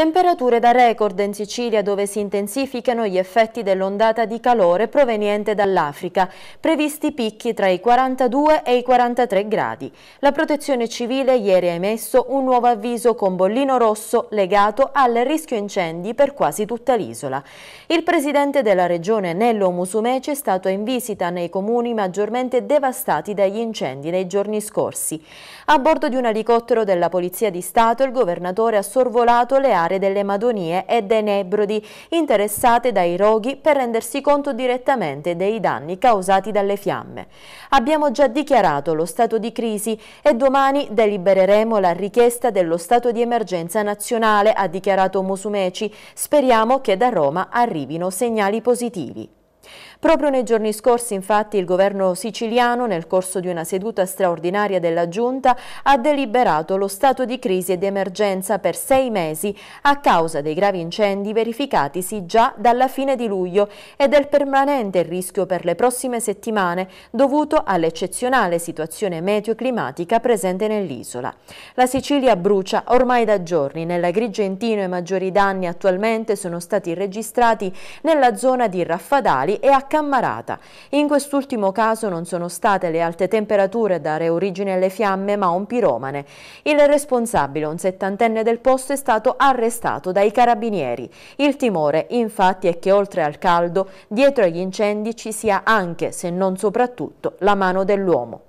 Temperature da record in Sicilia dove si intensificano gli effetti dell'ondata di calore proveniente dall'Africa, previsti picchi tra i 42 e i 43 gradi. La protezione civile ieri ha emesso un nuovo avviso con bollino rosso legato al rischio incendi per quasi tutta l'isola. Il presidente della regione Nello Musumeci è stato in visita nei comuni maggiormente devastati dagli incendi nei giorni scorsi. A bordo di un elicottero della Polizia di Stato il governatore ha sorvolato le aree mare delle Madonie e dei Nebrodi, interessate dai roghi per rendersi conto direttamente dei danni causati dalle fiamme. Abbiamo già dichiarato lo stato di crisi e domani delibereremo la richiesta dello stato di emergenza nazionale, ha dichiarato Musumeci. Speriamo che da Roma arrivino segnali positivi. Proprio nei giorni scorsi, infatti, il governo siciliano, nel corso di una seduta straordinaria della Giunta, ha deliberato lo stato di crisi ed emergenza per sei mesi a causa dei gravi incendi verificatisi già dalla fine di luglio e del permanente rischio per le prossime settimane dovuto all'eccezionale situazione meteoclimatica presente nell'isola. La Sicilia brucia ormai da giorni. Nella Grigentino i maggiori danni attualmente sono stati registrati nella zona di Raffadali e a Cammarata. In quest'ultimo caso non sono state le alte temperature a dare origine alle fiamme, ma un piromane. Il responsabile, un settantenne del posto, è stato arrestato dai carabinieri. Il timore, infatti, è che oltre al caldo, dietro agli incendi ci sia anche, se non soprattutto, la mano dell'uomo.